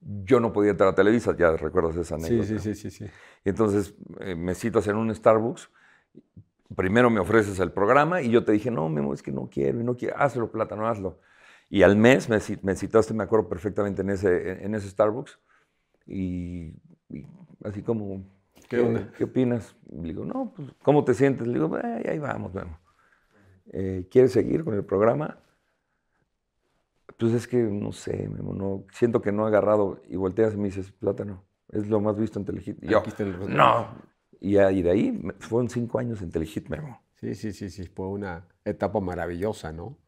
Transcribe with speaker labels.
Speaker 1: yo no podía entrar a Televisa, ya recuerdas esa anécdota. Sí, sí, sí, sí. entonces eh, me citas en un Starbucks, primero me ofreces el programa y yo te dije, no, Memo, es que no quiero, y no quiero, hazlo, plátano, hazlo. Y al mes me, citaste, me acuerdo perfectamente, en ese, en ese Starbucks, y, así como, ¿qué, opinas? le digo, no, pues, ¿cómo te sientes? Le digo, ahí vamos, Memo. Eh, ¿Quieres seguir con el programa? pues es que no sé, no, siento que no he agarrado. Y volteas y me dices, plátano, es lo más visto en Telehit. Y yo, no. Y,
Speaker 2: de ahí fueron cinco años en Telehit, Memo. Sí, sí, sí, sí, fue una etapa maravillosa, ¿no?